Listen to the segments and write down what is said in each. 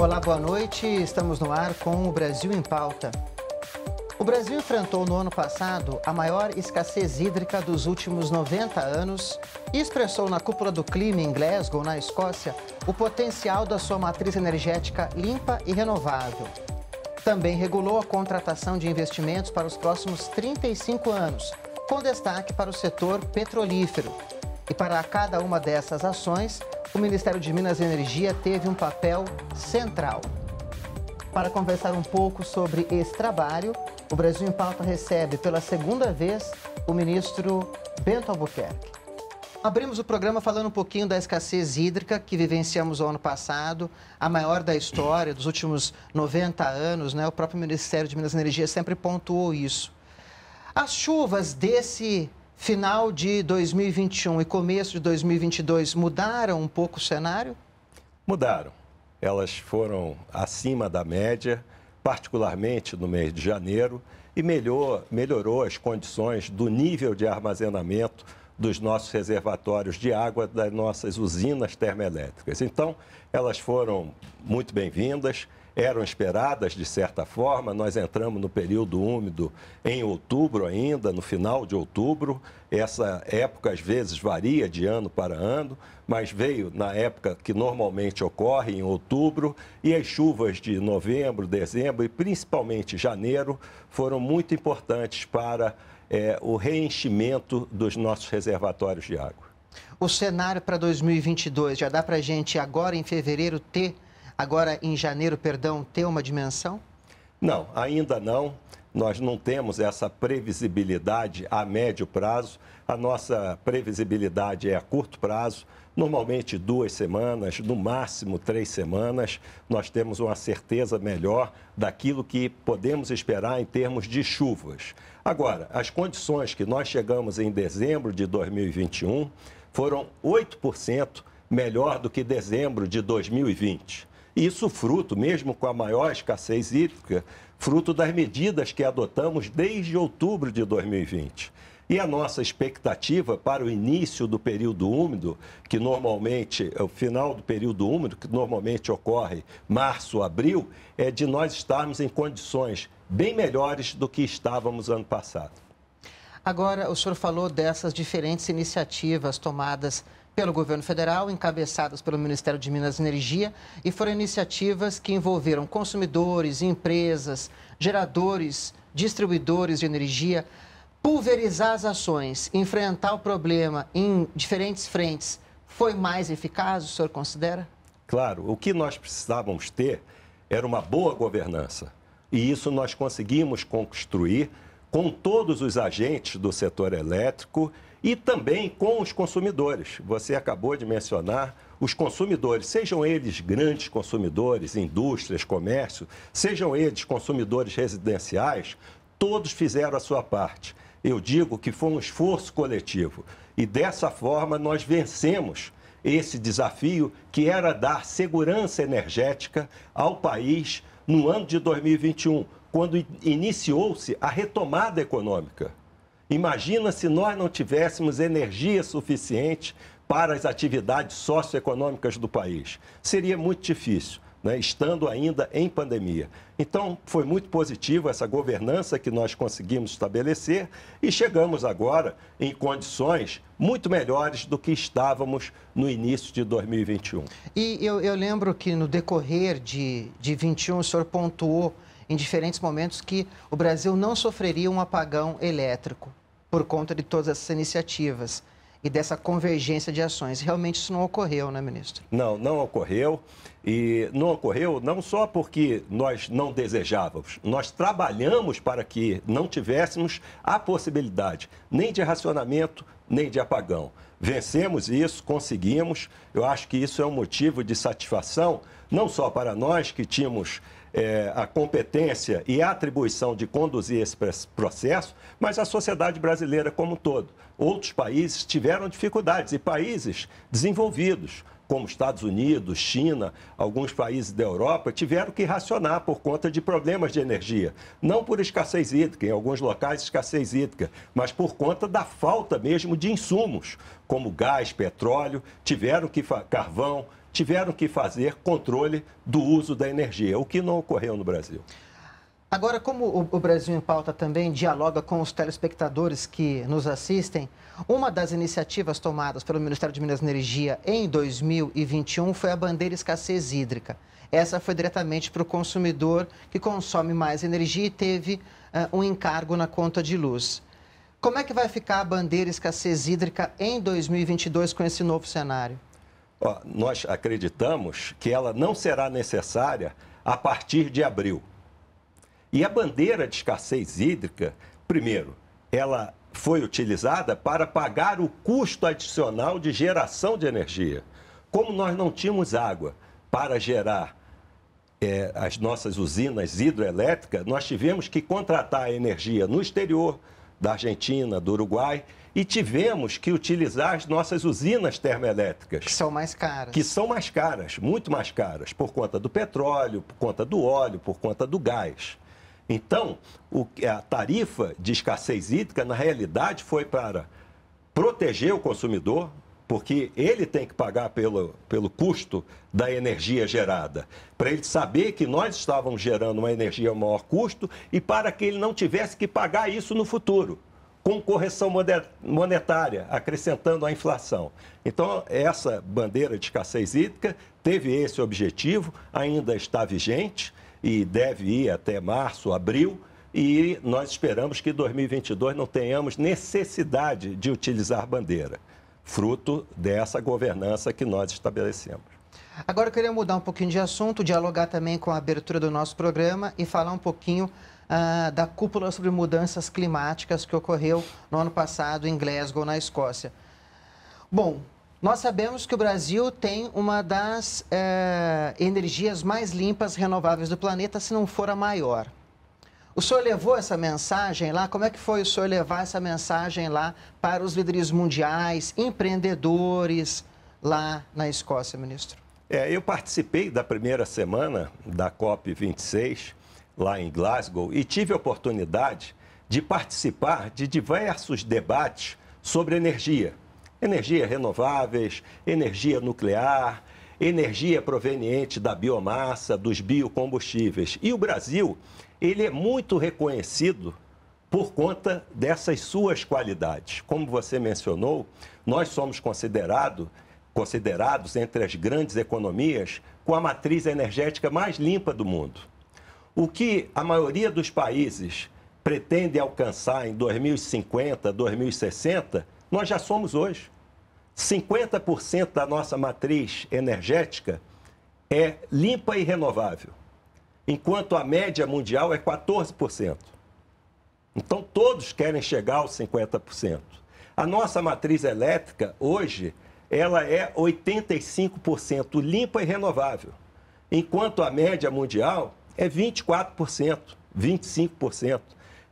Olá, boa noite. Estamos no ar com o Brasil em Pauta. O Brasil enfrentou no ano passado a maior escassez hídrica dos últimos 90 anos e expressou na cúpula do clima em Glasgow, na Escócia, o potencial da sua matriz energética limpa e renovável. Também regulou a contratação de investimentos para os próximos 35 anos, com destaque para o setor petrolífero. E para cada uma dessas ações, o Ministério de Minas e Energia teve um papel central. Para conversar um pouco sobre esse trabalho, o Brasil em Pauta recebe pela segunda vez o ministro Bento Albuquerque. Abrimos o programa falando um pouquinho da escassez hídrica que vivenciamos o ano passado, a maior da história dos últimos 90 anos, né? O próprio Ministério de Minas e Energia sempre pontuou isso. As chuvas desse final de 2021 e começo de 2022 mudaram um pouco o cenário? Mudaram. Elas foram acima da média, particularmente no mês de janeiro, e melhor, melhorou as condições do nível de armazenamento dos nossos reservatórios de água das nossas usinas termoelétricas. Então, elas foram muito bem-vindas eram esperadas de certa forma. Nós entramos no período úmido em outubro ainda, no final de outubro. Essa época às vezes varia de ano para ano, mas veio na época que normalmente ocorre, em outubro, e as chuvas de novembro, dezembro e principalmente janeiro foram muito importantes para é, o reenchimento dos nossos reservatórios de água. O cenário para 2022 já dá para a gente agora em fevereiro ter agora em janeiro, perdão, ter uma dimensão? Não, ainda não. Nós não temos essa previsibilidade a médio prazo. A nossa previsibilidade é a curto prazo, normalmente duas semanas, no máximo três semanas. Nós temos uma certeza melhor daquilo que podemos esperar em termos de chuvas. Agora, as condições que nós chegamos em dezembro de 2021 foram 8% melhor do que dezembro de 2020. Isso fruto, mesmo com a maior escassez hídrica, fruto das medidas que adotamos desde outubro de 2020. E a nossa expectativa para o início do período úmido, que normalmente, é o final do período úmido, que normalmente ocorre março, abril, é de nós estarmos em condições bem melhores do que estávamos ano passado. Agora, o senhor falou dessas diferentes iniciativas tomadas pelo governo federal, encabeçadas pelo Ministério de Minas e Energia, e foram iniciativas que envolveram consumidores, empresas, geradores, distribuidores de energia, pulverizar as ações, enfrentar o problema em diferentes frentes. Foi mais eficaz, o senhor considera? Claro, o que nós precisávamos ter era uma boa governança. E isso nós conseguimos construir com todos os agentes do setor elétrico e também com os consumidores. Você acabou de mencionar os consumidores, sejam eles grandes consumidores, indústrias, comércio, sejam eles consumidores residenciais, todos fizeram a sua parte. Eu digo que foi um esforço coletivo e dessa forma nós vencemos esse desafio que era dar segurança energética ao país no ano de 2021, quando iniciou-se a retomada econômica. Imagina se nós não tivéssemos energia suficiente para as atividades socioeconômicas do país. Seria muito difícil. Né, estando ainda em pandemia. Então, foi muito positivo essa governança que nós conseguimos estabelecer e chegamos agora em condições muito melhores do que estávamos no início de 2021. E eu, eu lembro que no decorrer de, de 21, o senhor pontuou em diferentes momentos que o Brasil não sofreria um apagão elétrico por conta de todas essas iniciativas e dessa convergência de ações. Realmente isso não ocorreu, né, ministro? Não, não ocorreu. E não ocorreu não só porque nós não desejávamos, nós trabalhamos para que não tivéssemos a possibilidade nem de racionamento, nem de apagão. Vencemos isso, conseguimos. Eu acho que isso é um motivo de satisfação, não só para nós que tínhamos é, a competência e a atribuição de conduzir esse processo, mas a sociedade brasileira como um todo. Outros países tiveram dificuldades e países desenvolvidos, como Estados Unidos, China, alguns países da Europa, tiveram que racionar por conta de problemas de energia. Não por escassez hídrica, em alguns locais escassez hídrica, mas por conta da falta mesmo de insumos, como gás, petróleo, tiveram que carvão, tiveram que fazer controle do uso da energia, o que não ocorreu no Brasil. Agora, como o Brasil em Pauta também dialoga com os telespectadores que nos assistem, uma das iniciativas tomadas pelo Ministério de Minas e Energia em 2021 foi a bandeira escassez hídrica. Essa foi diretamente para o consumidor que consome mais energia e teve uh, um encargo na conta de luz. Como é que vai ficar a bandeira escassez hídrica em 2022 com esse novo cenário? Ó, nós acreditamos que ela não será necessária a partir de abril. E a bandeira de escassez hídrica, primeiro, ela foi utilizada para pagar o custo adicional de geração de energia. Como nós não tínhamos água para gerar é, as nossas usinas hidroelétricas, nós tivemos que contratar a energia no exterior, da Argentina, do Uruguai, e tivemos que utilizar as nossas usinas termoelétricas. Que são mais caras. Que são mais caras, muito mais caras, por conta do petróleo, por conta do óleo, por conta do gás. Então, o, a tarifa de escassez hídrica, na realidade, foi para proteger o consumidor, porque ele tem que pagar pelo, pelo custo da energia gerada, para ele saber que nós estávamos gerando uma energia a maior custo e para que ele não tivesse que pagar isso no futuro, com correção monetária, acrescentando a inflação. Então, essa bandeira de escassez hídrica teve esse objetivo, ainda está vigente e deve ir até março, abril e nós esperamos que em 2022 não tenhamos necessidade de utilizar bandeira fruto dessa governança que nós estabelecemos. Agora eu queria mudar um pouquinho de assunto, dialogar também com a abertura do nosso programa e falar um pouquinho ah, da cúpula sobre mudanças climáticas que ocorreu no ano passado em Glasgow, na Escócia. Bom, nós sabemos que o Brasil tem uma das eh, energias mais limpas renováveis do planeta, se não for a maior. O senhor levou essa mensagem lá? Como é que foi o senhor levar essa mensagem lá para os líderes mundiais, empreendedores lá na Escócia, ministro? É, eu participei da primeira semana da COP26 lá em Glasgow e tive a oportunidade de participar de diversos debates sobre energia. Energia renováveis, energia nuclear, energia proveniente da biomassa, dos biocombustíveis. E o Brasil ele é muito reconhecido por conta dessas suas qualidades. Como você mencionou, nós somos considerado, considerados entre as grandes economias com a matriz energética mais limpa do mundo. O que a maioria dos países pretende alcançar em 2050, 2060, nós já somos hoje. 50% da nossa matriz energética é limpa e renovável enquanto a média mundial é 14%. Então, todos querem chegar aos 50%. A nossa matriz elétrica, hoje, ela é 85% limpa e renovável, enquanto a média mundial é 24%, 25%.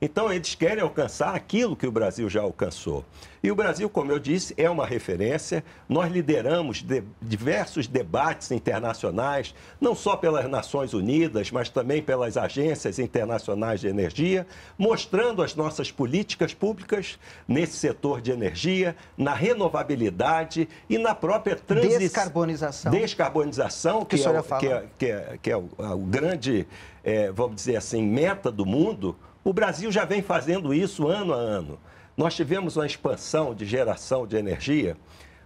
Então, eles querem alcançar aquilo que o Brasil já alcançou. E o Brasil, como eu disse, é uma referência. Nós lideramos de, diversos debates internacionais, não só pelas Nações Unidas, mas também pelas agências internacionais de energia, mostrando as nossas políticas públicas nesse setor de energia, na renovabilidade e na própria transição. Descarbonização. Descarbonização, que, é que, é, que, é, que é, é, o, o grande, eh, vamos dizer assim, meta do mundo o Brasil já vem fazendo isso ano a ano. Nós tivemos uma expansão de geração de energia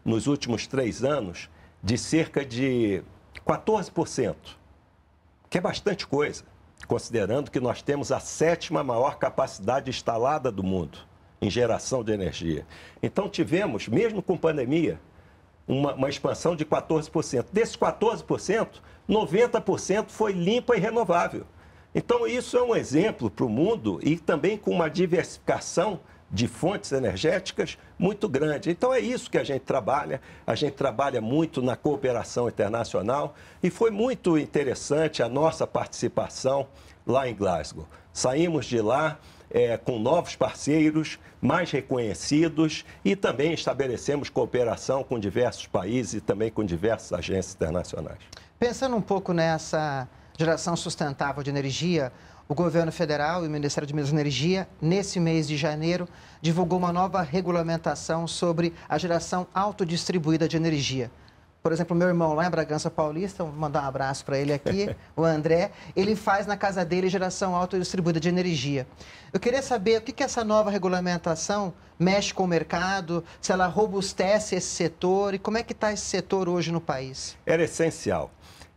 nos últimos três anos de cerca de 14%, que é bastante coisa, considerando que nós temos a sétima maior capacidade instalada do mundo em geração de energia. Então, tivemos, mesmo com pandemia, uma, uma expansão de 14%. Desses 14%, 90% foi limpa e renovável. Então, isso é um exemplo para o mundo e também com uma diversificação de fontes energéticas muito grande. Então é isso que a gente trabalha, a gente trabalha muito na cooperação internacional e foi muito interessante a nossa participação lá em Glasgow. Saímos de lá é, com novos parceiros, mais reconhecidos e também estabelecemos cooperação com diversos países e também com diversas agências internacionais. Pensando um pouco nessa Geração Sustentável de Energia, o governo federal e o Ministério de Minas e Energia, nesse mês de janeiro, divulgou uma nova regulamentação sobre a geração autodistribuída de energia. Por exemplo, meu irmão lá em Bragança Paulista, vou mandar um abraço para ele aqui, o André, ele faz na casa dele geração autodistribuída de energia. Eu queria saber o que, que essa nova regulamentação mexe com o mercado, se ela robustece esse setor e como é que está esse setor hoje no país. Era essencial.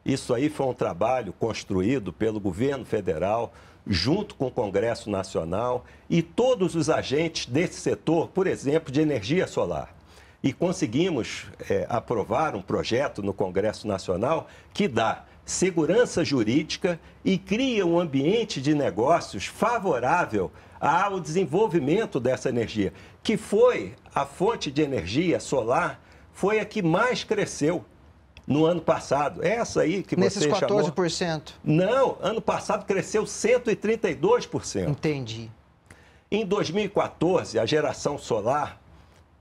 Isso aí foi um trabalho construído pelo governo federal, junto com o Congresso Nacional e todos os agentes desse setor, por exemplo, de energia solar. E conseguimos é, aprovar um projeto no Congresso Nacional que dá segurança jurídica e cria um ambiente de negócios favorável ao desenvolvimento dessa energia, que foi a fonte de energia solar, foi a que mais cresceu no ano passado. Essa aí que Nesses você chamou... Nesses 14%? Não, ano passado cresceu 132%. Entendi. Em 2014, a geração solar,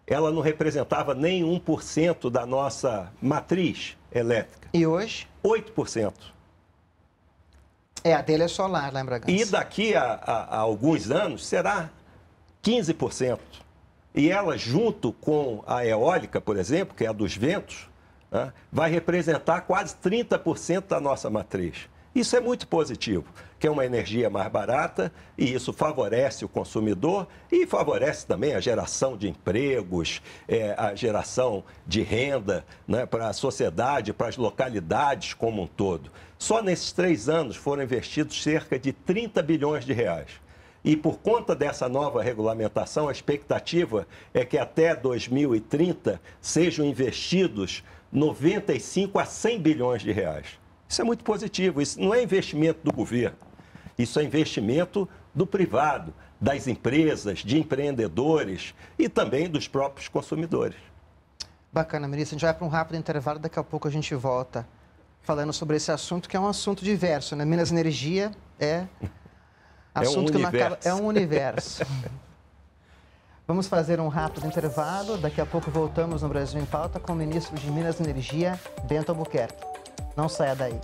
ela não representava nem 1% da nossa matriz elétrica. E hoje? 8%. É, a dele é solar lembra, né, em E daqui a, a, a alguns anos será 15%. E ela, junto com a eólica, por exemplo, que é a dos ventos, né, vai representar quase 30% da nossa matriz. Isso é muito positivo, que é uma energia mais barata e isso favorece o consumidor e favorece também a geração de empregos, é, a geração de renda né, para a sociedade, para as localidades como um todo. Só nesses três anos foram investidos cerca de 30 bilhões de reais. E por conta dessa nova regulamentação, a expectativa é que até 2030 sejam investidos 95 a 100 bilhões de reais. Isso é muito positivo. Isso não é investimento do governo. Isso é investimento do privado, das empresas, de empreendedores e também dos próprios consumidores. Bacana, ministro. A gente vai para um rápido intervalo, daqui a pouco a gente volta falando sobre esse assunto, que é um assunto diverso, né? Minas Energia é assunto é um que universo. não acaba. É um universo. Vamos fazer um rápido intervalo. Daqui a pouco voltamos no Brasil em Pauta com o ministro de Minas e Energia, Bento Albuquerque. Não saia daí.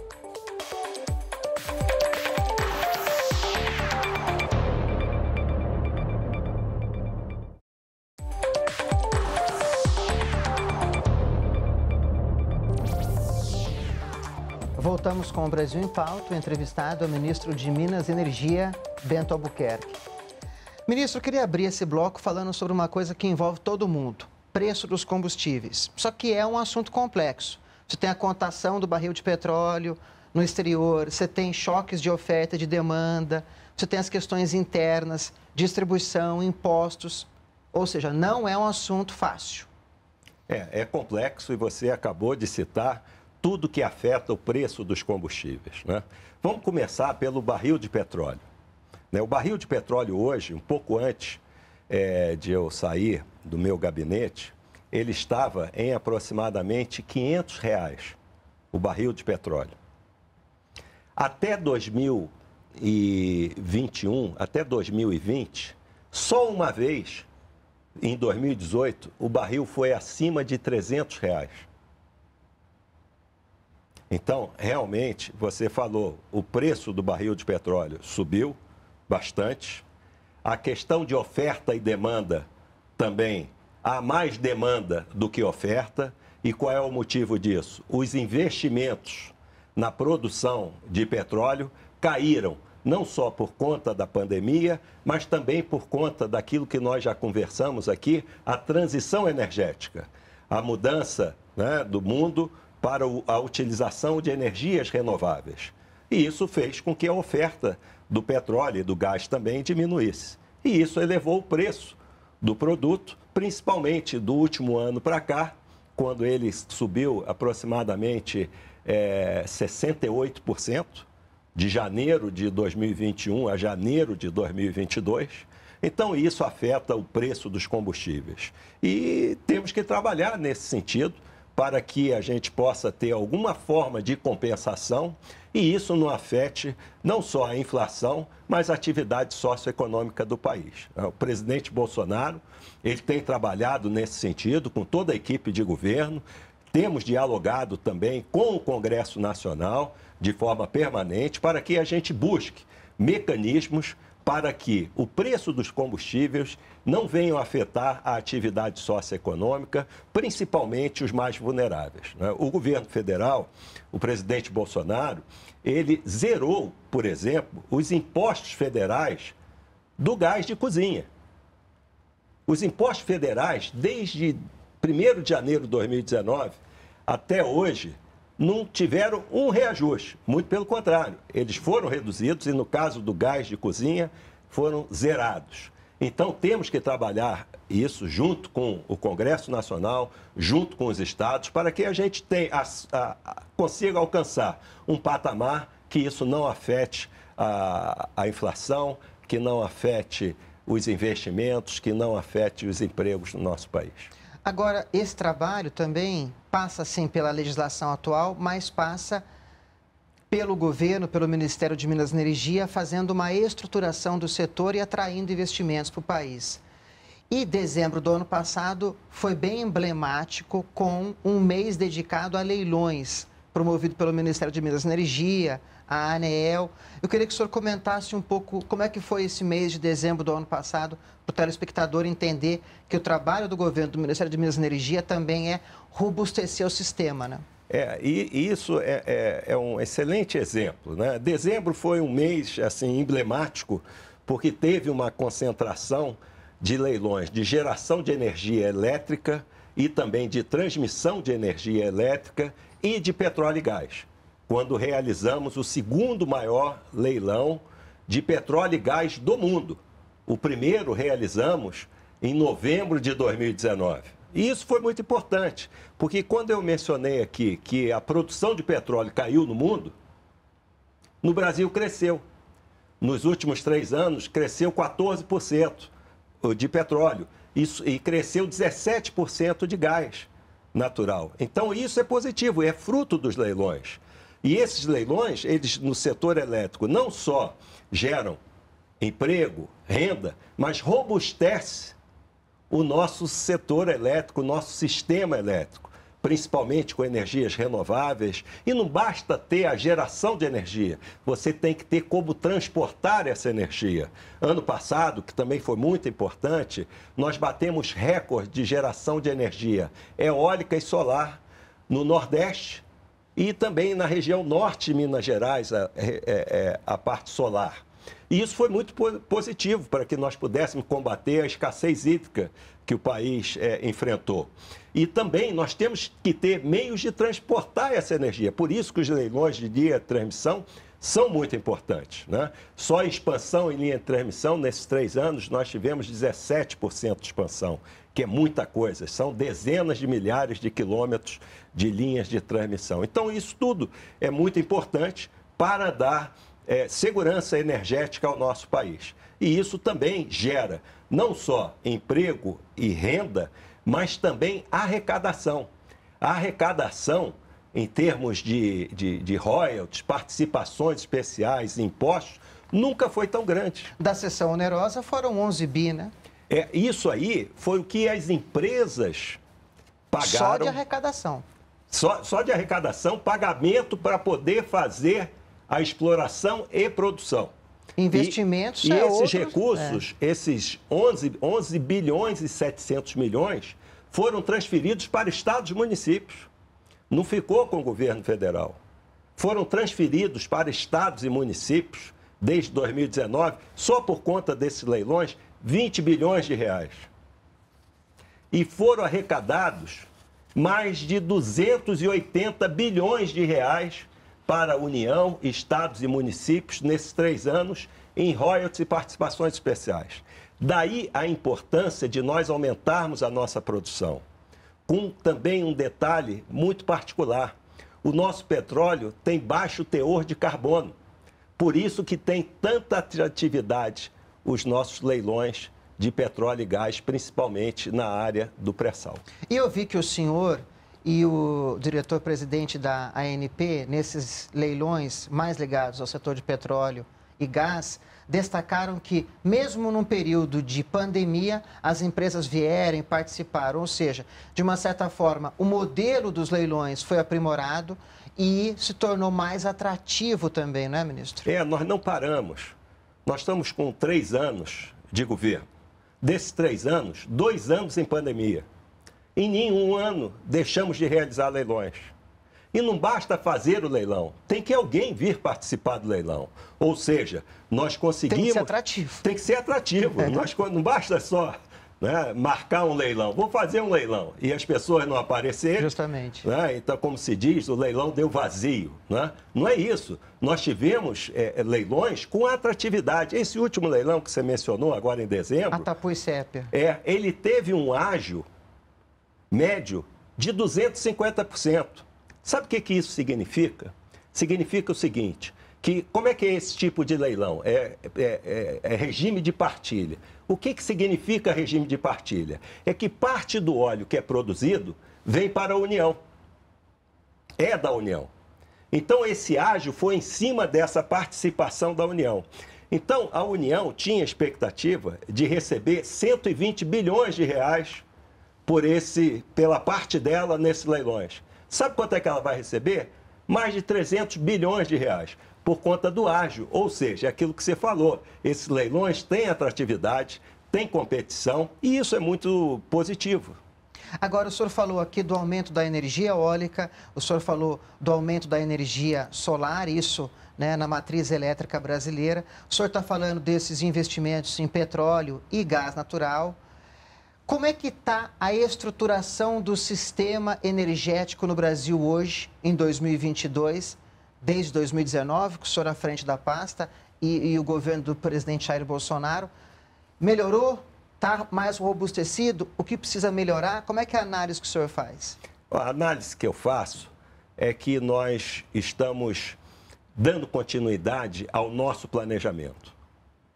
Voltamos com o Brasil em Pauta. O entrevistado é o ministro de Minas e Energia, Bento Albuquerque. Ministro, eu queria abrir esse bloco falando sobre uma coisa que envolve todo mundo: preço dos combustíveis. Só que é um assunto complexo. Você tem a contação do barril de petróleo no exterior, você tem choques de oferta e de demanda, você tem as questões internas, distribuição, impostos. Ou seja, não é um assunto fácil. É, é complexo e você acabou de citar tudo que afeta o preço dos combustíveis. Né? Vamos começar pelo barril de petróleo. Né? O barril de petróleo hoje, um pouco antes é, de eu sair do meu gabinete, ele estava em aproximadamente 500 reais, o barril de petróleo. Até 2021, até 2020, só uma vez, em 2018, o barril foi acima de 300 reais. Então, realmente, você falou, o preço do barril de petróleo subiu, bastante. A questão de oferta e demanda também. Há mais demanda do que oferta. E qual é o motivo disso? Os investimentos na produção de petróleo caíram, não só por conta da pandemia, mas também por conta daquilo que nós já conversamos aqui, a transição energética, a mudança né, do mundo para a utilização de energias renováveis. E isso fez com que a oferta do petróleo e do gás também diminuísse. E isso elevou o preço do produto, principalmente do último ano para cá, quando ele subiu aproximadamente é, eh, 68%, de janeiro de 2021 a janeiro de 2022. Então, isso afeta o preço dos combustíveis. E temos que trabalhar nesse sentido para que a gente possa ter alguma forma de compensação e isso não afete não só a inflação, mas a atividade socioeconômica do país. É, o presidente Bolsonaro, ele tem trabalhado nesse sentido com toda a equipe de governo, temos dialogado também com o Congresso Nacional de forma permanente para que a gente busque mecanismos para que o preço dos combustíveis não venham afetar a atividade socioeconômica, principalmente os mais vulneráveis. Né? O governo federal, o presidente Bolsonaro, ele zerou, por exemplo, os impostos federais do gás de cozinha. Os impostos federais, desde 1 de janeiro de 2019 até hoje, não tiveram um reajuste. Muito pelo contrário, eles foram reduzidos e, no caso do gás de cozinha, foram zerados. Então, temos que trabalhar isso junto com o Congresso Nacional, junto com os estados, para que a gente tenha, a, a, consiga alcançar um patamar que isso não afete a, a inflação, que não afete os investimentos, que não afete os empregos no nosso país. Agora, esse trabalho também passa, sim, pela legislação atual, mas passa pelo governo, pelo Ministério de Minas e Energia, fazendo uma estruturação do setor e atraindo investimentos para o país. E dezembro do ano passado foi bem emblemático com um mês dedicado a leilões promovido pelo Ministério de Minas e Energia, a ANEEL. Eu queria que o senhor comentasse um pouco como é que foi esse mês de dezembro do ano passado, para o telespectador entender que o trabalho do governo do Ministério de Minas e Energia também é robustecer o sistema, né? É, e isso é, é, é um excelente exemplo. Né? Dezembro foi um mês assim emblemático, porque teve uma concentração de leilões de geração de energia elétrica e também de transmissão de energia elétrica e de petróleo e gás, quando realizamos o segundo maior leilão de petróleo e gás do mundo. O primeiro realizamos em novembro de 2019. E isso foi muito importante, porque quando eu mencionei aqui que a produção de petróleo caiu no mundo, no Brasil cresceu. Nos últimos três anos, cresceu 14% de petróleo e cresceu 17% de gás natural. Então isso é positivo, é fruto dos leilões. E esses leilões, eles no setor elétrico não só geram emprego, renda, mas robustece o nosso setor elétrico, o nosso sistema elétrico principalmente com energias renováveis. E não basta ter a geração de energia, você tem que ter como transportar essa energia. Ano passado, que também foi muito importante, nós batemos recorde de geração de energia eólica e solar no Nordeste e também na região norte de Minas Gerais, a, a, é, é, é, a parte solar. E isso foi muito positivo para que nós pudéssemos combater a escassez hídrica que o país é, enfrentou. E também nós temos que ter meios de transportar essa energia. Por isso que os leilões de dia de transmissão são muito importantes. Né? Só a expansão em linha de transmissão, nesses três anos, nós tivemos 17% de expansão, que é muita coisa. São dezenas de milhares de quilômetros de linhas de transmissão. Então, isso tudo é muito importante para dar é, segurança energética ao nosso país. E isso também gera não só emprego e renda, mas também arrecadação. A arrecadação, em termos de, de, de royalties, participações especiais, impostos, nunca foi tão grande. Da sessão onerosa foram 11 bi, né? É, isso aí foi o que as empresas pagaram. Só de arrecadação. Só, só de arrecadação, pagamento para poder fazer a exploração e produção. Investimentos E, e é esses outro, recursos, é. esses 11, 11 bilhões e 700 milhões, foram transferidos para estados e municípios. Não ficou com o governo federal. Foram transferidos para estados e municípios desde 2019, só por conta desses leilões, 20 bilhões de reais. E foram arrecadados mais de 280 bilhões de reais para a União, estados e municípios nesses três anos em royalties e participações especiais. Daí a importância de nós aumentarmos a nossa produção. Com também um detalhe muito particular: o nosso petróleo tem baixo teor de carbono. Por isso que tem tanta atratividade os nossos leilões de petróleo e gás, principalmente na área do pré-sal. E eu vi que o senhor e o diretor-presidente da ANP, nesses leilões mais ligados ao setor de petróleo e gás, destacaram que, mesmo num período de pandemia, as empresas vierem participar. Ou seja, de uma certa forma, o modelo dos leilões foi aprimorado e se tornou mais atrativo também, não é, ministro? É, nós não paramos. Nós estamos com três anos de governo. Desses três anos, dois anos em pandemia. Em nenhum ano deixamos de realizar leilões. E não basta fazer o leilão, tem que alguém vir participar do leilão. Ou seja, nós conseguimos. Tem que ser atrativo. Tem que ser atrativo. É. Nós, não basta só né, marcar um leilão. Vou fazer um leilão e as pessoas não aparecerem. Justamente. Né, então, como se diz, o leilão deu vazio. Né? Não é isso. Nós tivemos é, é leilões com atratividade. Esse último leilão que você mencionou agora em dezembro. Atapu e Sépia. É, ele teve um ágio médio de 250%. Sabe o que, que isso significa? Significa o seguinte, que como é que é esse tipo de leilão? É, é, é, é, regime de partilha. O que, que significa regime de partilha? É que parte do óleo que é produzido vem para a União. É da União. Então, esse ágio foi em cima dessa participação da União. Então, a União tinha expectativa de receber 120 bilhões de reais por esse, pela parte dela nesses leilões. Sabe quanto é que ela vai receber? Mais de 300 bilhões de reais por conta do ágio, ou seja, é aquilo que você falou. Esses leilões têm atratividade, têm competição e isso é muito positivo. Agora, o senhor falou aqui do aumento da energia eólica, o senhor falou do aumento da energia solar, isso né, na matriz elétrica brasileira. O senhor está falando desses investimentos em petróleo e gás natural. Como é que está a estruturação do sistema energético no Brasil hoje, em 2022, desde 2019, com o senhor é à frente da pasta e, e o governo do presidente Jair Bolsonaro? Melhorou? Está mais robustecido? O que precisa melhorar? Como é que é a análise que o senhor faz? A análise que eu faço é que nós estamos dando continuidade ao nosso planejamento.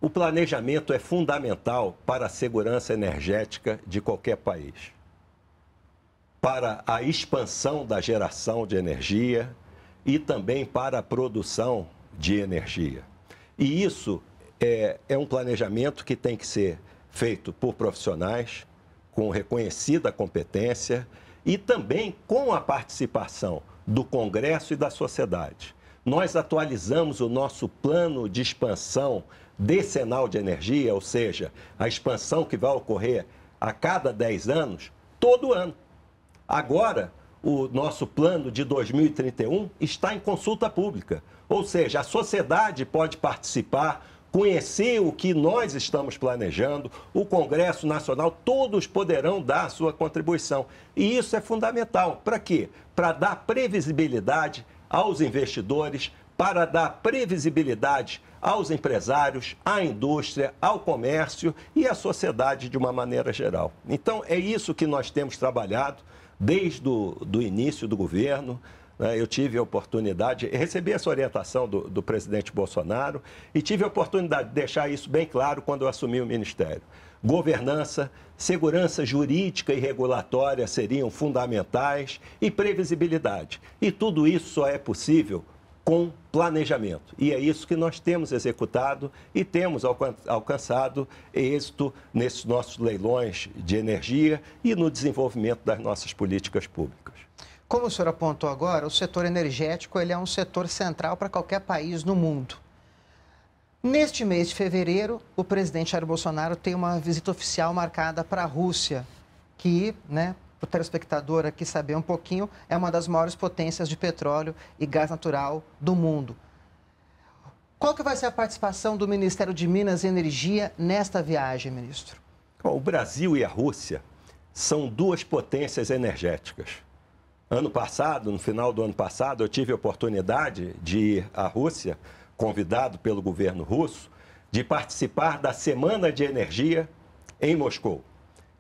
O planejamento é fundamental para a segurança energética de qualquer país, para a expansão da geração de energia e também para a produção de energia. E isso é, é um planejamento que tem que ser feito por profissionais com reconhecida competência e também com a participação do Congresso e da sociedade. Nós atualizamos o nosso plano de expansão decenal de energia, ou seja, a expansão que vai ocorrer a cada 10 anos, todo ano. Agora, o nosso plano de 2031 está em consulta pública, ou seja, a sociedade pode participar, conhecer o que nós estamos planejando, o Congresso Nacional, todos poderão dar a sua contribuição. E isso é fundamental. Para quê? Para dar previsibilidade, aos investidores para dar previsibilidade aos empresários, à indústria, ao comércio e à sociedade de uma maneira geral. Então, é isso que nós temos trabalhado desde o do início do governo. Né? Eu tive a oportunidade, recebi essa orientação do, do presidente Bolsonaro e tive a oportunidade de deixar isso bem claro quando eu assumi o ministério. Governança, segurança jurídica e regulatória seriam fundamentais e previsibilidade. E tudo isso só é possível com planejamento. E é isso que nós temos executado e temos alcançado êxito nesses nossos leilões de energia e no desenvolvimento das nossas políticas públicas. Como o senhor apontou agora, o setor energético ele é um setor central para qualquer país no mundo. Neste mês de fevereiro, o presidente Jair Bolsonaro tem uma visita oficial marcada para a Rússia, que, né, para o telespectador aqui saber um pouquinho, é uma das maiores potências de petróleo e gás natural do mundo. Qual que vai ser a participação do Ministério de Minas e Energia nesta viagem, ministro? Bom, o Brasil e a Rússia são duas potências energéticas. Ano passado, no final do ano passado, eu tive a oportunidade de ir à Rússia, convidado pelo governo russo, de participar da Semana de Energia em Moscou.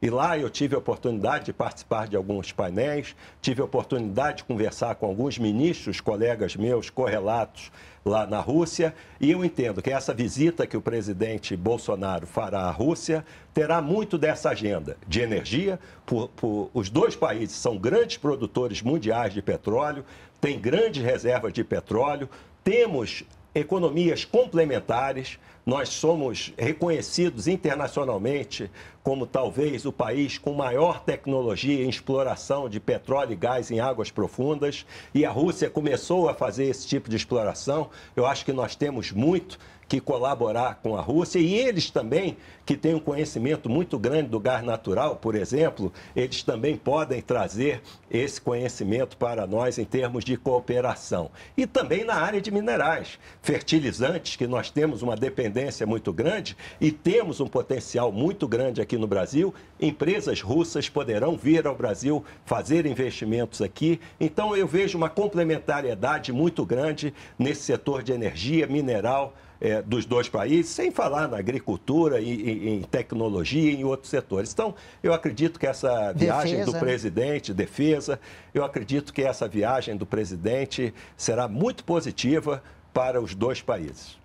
E lá eu tive a oportunidade de participar de alguns painéis, tive a oportunidade de conversar com alguns ministros, colegas meus, correlatos lá na Rússia. E eu entendo que essa visita que o presidente Bolsonaro fará à Rússia terá muito dessa agenda de energia. Por, por, os dois países são grandes produtores mundiais de petróleo, têm grandes reservas de petróleo, temos economias complementares. Nós somos reconhecidos internacionalmente como talvez o país com maior tecnologia em exploração de petróleo e gás em águas profundas, e a Rússia começou a fazer esse tipo de exploração. Eu acho que nós temos muito que colaborar com a Rússia e eles também, que têm um conhecimento muito grande do gás natural, por exemplo, eles também podem trazer esse conhecimento para nós em termos de cooperação. E também na área de minerais, fertilizantes, que nós temos uma dependência tendência muito grande e temos um potencial muito grande aqui no Brasil. Empresas russas poderão vir ao Brasil fazer investimentos aqui. Então, eu vejo uma complementariedade muito grande nesse setor de energia, mineral, é, dos dois países, sem falar na agricultura, e, e, em tecnologia e em outros setores. Então, eu acredito que essa viagem defesa, do né? presidente, defesa, eu acredito que essa viagem do presidente será muito positiva para os dois países.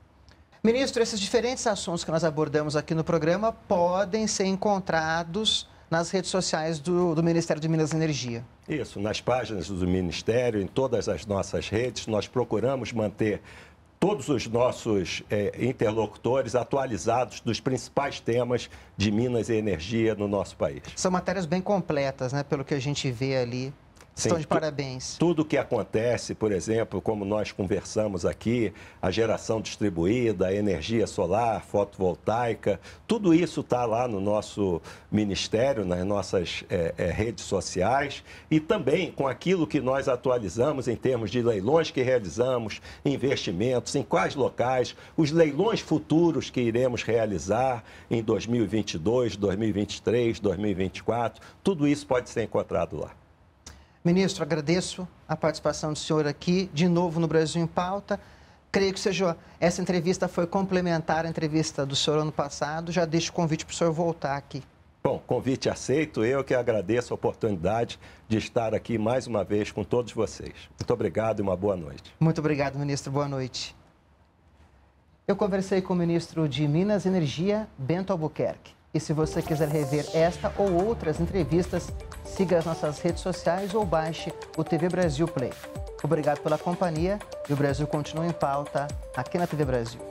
Ministro, esses diferentes assuntos que nós abordamos aqui no programa podem ser encontrados nas redes sociais do, do, Ministério de Minas e Energia. Isso, nas páginas do Ministério, em todas as nossas redes, nós procuramos manter todos os nossos eh, interlocutores atualizados dos principais temas de Minas e Energia no nosso país. São matérias bem completas, né, pelo que a gente vê ali Sim, Estão de parabéns. Tudo que acontece, por exemplo, como nós conversamos aqui, a geração distribuída, a energia solar, fotovoltaica, tudo isso está lá no nosso ministério, nas nossas é, é, redes sociais e também com aquilo que nós atualizamos em termos de leilões que realizamos, investimentos, em quais locais, os leilões futuros que iremos realizar em 2022, 2023, 2024, tudo isso pode ser encontrado lá. Ministro, agradeço a participação do senhor aqui, de novo no Brasil em Pauta. Creio que seja, essa entrevista foi complementar à entrevista do senhor ano passado. Já deixo o convite para o senhor voltar aqui. Bom, convite aceito. Eu que agradeço a oportunidade de estar aqui mais uma vez com todos vocês. Muito obrigado e uma boa noite. Muito obrigado, ministro. Boa noite. Eu conversei com o ministro de Minas e Energia, Bento Albuquerque. E se você quiser rever esta ou outras entrevistas, siga as nossas redes sociais ou baixe o TV Brasil Play. Obrigado pela companhia e o Brasil continua em pauta aqui na TV Brasil.